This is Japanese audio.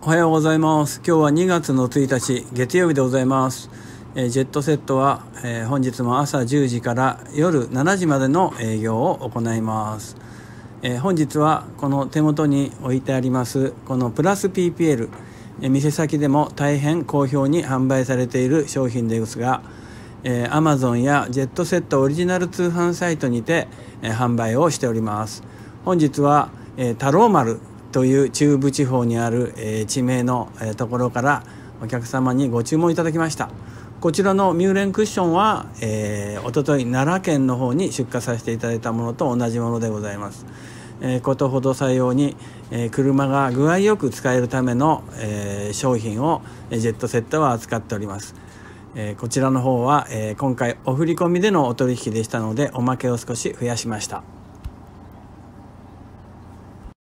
おはようございます。今日は2月の1日、月曜日でございます。えー、ジェットセットは、えー、本日も朝10時から夜7時までの営業を行います。えー、本日はこの手元に置いてありますこのプラス PPL、え店先でも大変好評に販売されている商品ですが、えー、Amazon やジェットセットオリジナル通販サイトにて、え販売をしております。本日は、えー、太郎丸という中部地方にある、え地名の、えところからお客様にご注文いただきましたこちらのミューレンクッションは、えー、おととい奈良県の方に出荷させていただいたものと同じものでございます、えー、ことほど採用に、えー、車が具合よく使えるための、えー、商品をジェットセットは扱っておりますえこちらの方は、え今回お振り込みでのお取引でしたのでおまけを少し増やしました。